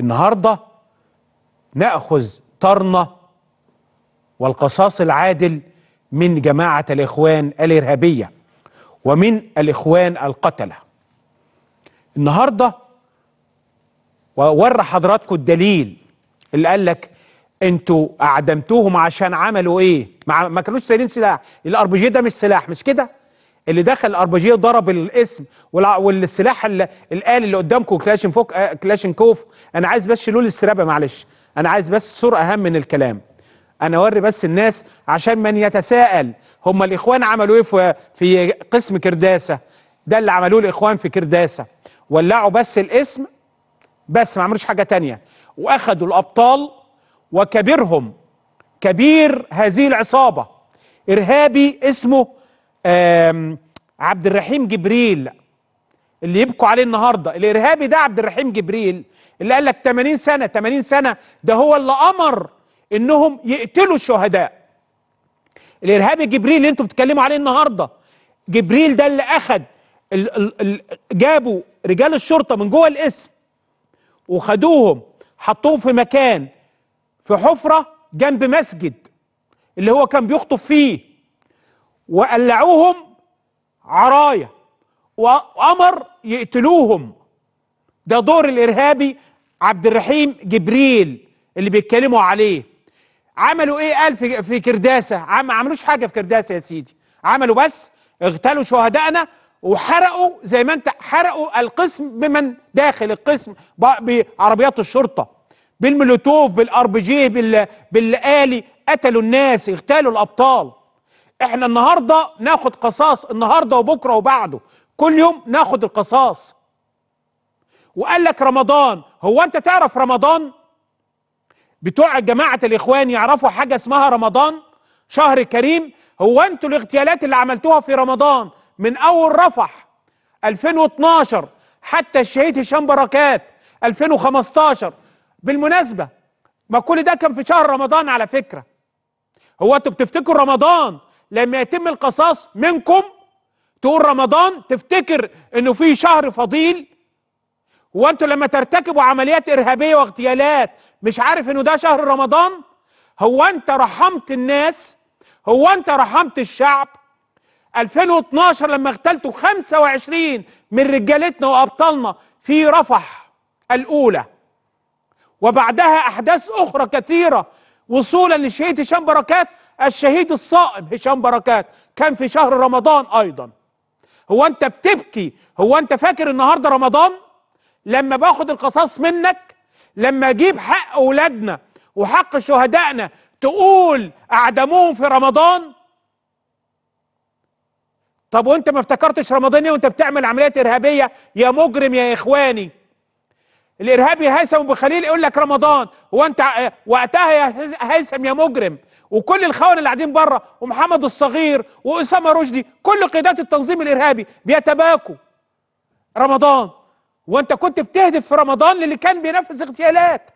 النهارده ناخذ طرنا والقصاص العادل من جماعه الاخوان الارهابيه ومن الاخوان القتله النهارده وورى حضراتكم الدليل اللي قال لك انتوا اعدمتوهم عشان عملوا ايه ما كانوش سايلين سلاح الار بي جي ده مش سلاح مش كده اللي دخل الاربجيه وضرب الاسم والسلاح الآلي اللي قدامكم كلاشن فوق آه، كلاشنكوف انا عايز بس شيلوا السرابه معلش انا عايز بس الصوره اهم من الكلام انا اوري بس الناس عشان من يتساءل هم الاخوان عملوا ايه في في قسم كرداسه ده اللي عملوه الاخوان في كرداسه ولعوا بس الاسم بس ما عملوش حاجه تانية واخدوا الابطال وكبيرهم كبير هذه العصابه ارهابي اسمه عبد الرحيم جبريل اللي يبكوا عليه النهارده الارهابي ده عبد الرحيم جبريل اللي قال لك 80 سنه 80 سنه ده هو اللي امر انهم يقتلوا الشهداء الارهابي جبريل اللي انتوا بتتكلموا عليه النهارده جبريل ده اللي اخد ال ال الـ جابوا رجال الشرطه من جوه القسم وخدوهم حطوهم في مكان في حفره جنب مسجد اللي هو كان بيخطب فيه وقلعوهم عرايا وأمر يقتلوهم ده دور الإرهابي عبد الرحيم جبريل اللي بيتكلموا عليه عملوا ايه قال في في كرداسه عم عملوش حاجه في كرداسه يا سيدي عملوا بس اغتالوا شهدائنا وحرقوا زي ما انت حرقوا القسم بمن داخل القسم بعربيات الشرطه بالمولوتوف بالار بي جي بالالي قتلوا الناس اغتالوا الابطال احنا النهارده ناخد قصاص النهارده وبكره وبعده كل يوم ناخد القصاص وقال لك رمضان هو انت تعرف رمضان بتوع جماعه الاخوان يعرفوا حاجه اسمها رمضان شهر كريم هو انتوا الاغتيالات اللي عملتوها في رمضان من اول رفح 2012 حتى الشهيد هشام بركات 2015 بالمناسبه ما كل ده كان في شهر رمضان على فكره هو انتوا بتفتكروا رمضان لما يتم القصاص منكم تقول رمضان تفتكر انه في شهر فضيل وانتوا لما ترتكبوا عمليات ارهابيه واغتيالات مش عارف انه ده شهر رمضان هو انت رحمت الناس هو انت رحمت الشعب 2012 لما اغتالتوا 25 من رجالتنا وابطالنا في رفح الاولى وبعدها احداث اخرى كثيره وصولا لشهيد هشام بركات الشهيد الصائم هشام بركات كان في شهر رمضان ايضا هو انت بتبكي هو انت فاكر النهارده رمضان لما باخد القصاص منك لما اجيب حق اولادنا وحق شهدائنا تقول اعدموهم في رمضان طب وانت ما افتكرتش رمضان وانت بتعمل عمليات ارهابيه يا مجرم يا اخواني الارهابي هيثم ابو خليل يقول لك رمضان هو انت آه، وقتها يا هيثم يا مجرم وكل الخونه اللي قاعدين بره ومحمد الصغير واسامه رشدي كل قيادات التنظيم الارهابي بيتباكوا رمضان وانت كنت بتهدف في رمضان للي كان بينفذ اغتيالات